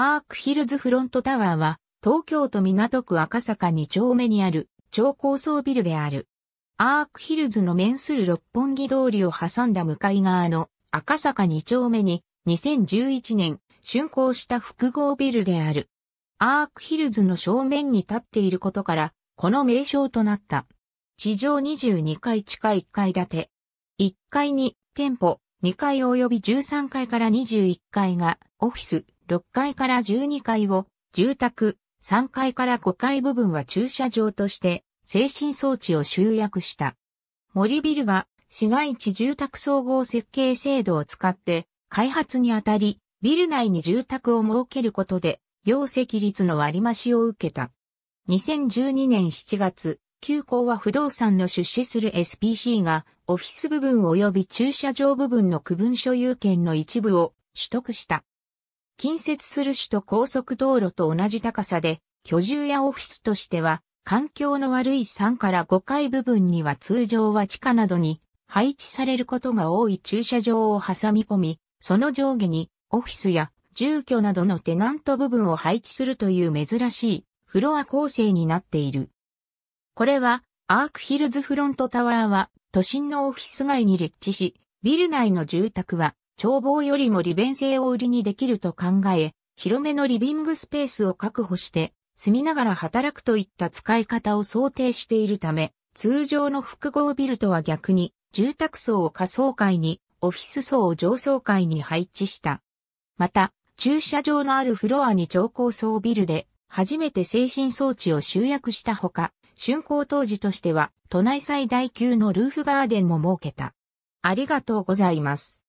アークヒルズフロントタワーは、東京都港区赤坂2丁目にある超高層ビルである。アークヒルズの面する六本木通りを挟んだ向かい側の赤坂2丁目に2011年竣工した複合ビルである。アークヒルズの正面に立っていることから、この名称となった。地上22階地下1階建て。1階に店舗、2階及び13階から21階がオフィス、6階から12階を住宅、3階から5階部分は駐車場として精神装置を集約した。森ビルが市街地住宅総合設計制度を使って開発にあたり、ビル内に住宅を設けることで、容積率の割増を受けた。2012年7月、旧校は不動産の出資する SPC が、オフィス部分及び駐車場部分の区分所有権の一部を取得した。近接する首都高速道路と同じ高さで、居住やオフィスとしては、環境の悪い3から5階部分には通常は地下などに配置されることが多い駐車場を挟み込み、その上下にオフィスや住居などのテナント部分を配置するという珍しいフロア構成になっている。これはアークヒルズフロントタワーは都心のオフィス街に立地し、ビル内の住宅は眺望よりも利便性を売りにできると考え、広めのリビングスペースを確保して、住みながら働くといった使い方を想定しているため、通常の複合ビルとは逆に、住宅層を下層階に、オフィス層を上層階に配置した。また、駐車場のあるフロアに超高層ビルで、初めて精神装置を集約したほか、竣工当時としては、都内最大級のルーフガーデンも設けた。ありがとうございます。